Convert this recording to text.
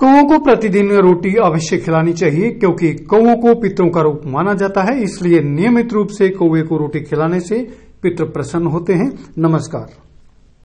कौओं को प्रतिदिन रोटी अवश्य खिलानी चाहिए क्योंकि कौओं को पितरों का रूप माना जाता है इसलिए नियमित रूप से कौए को रोटी खिलाने से पितृ प्रसन्न होते हैं नमस्कार